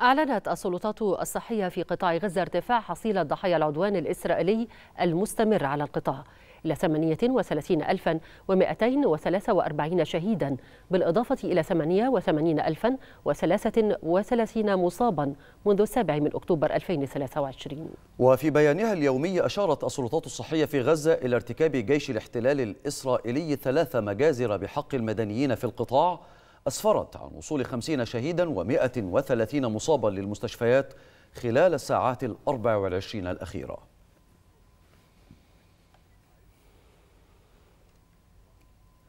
أعلنت السلطات الصحية في قطاع غزة ارتفاع حصيلة ضحايا العدوان الإسرائيلي المستمر على القطاع إلى 38243 شهيدا بالإضافة إلى 88033 مصابا منذ السابع من أكتوبر 2023 وفي بيانها اليومي أشارت السلطات الصحية في غزة إلى ارتكاب جيش الاحتلال الإسرائيلي ثلاث مجازر بحق المدنيين في القطاع أسفرت عن وصول 50 شهيدا و130 مصابا للمستشفيات خلال الساعات ال 24 الأخيرة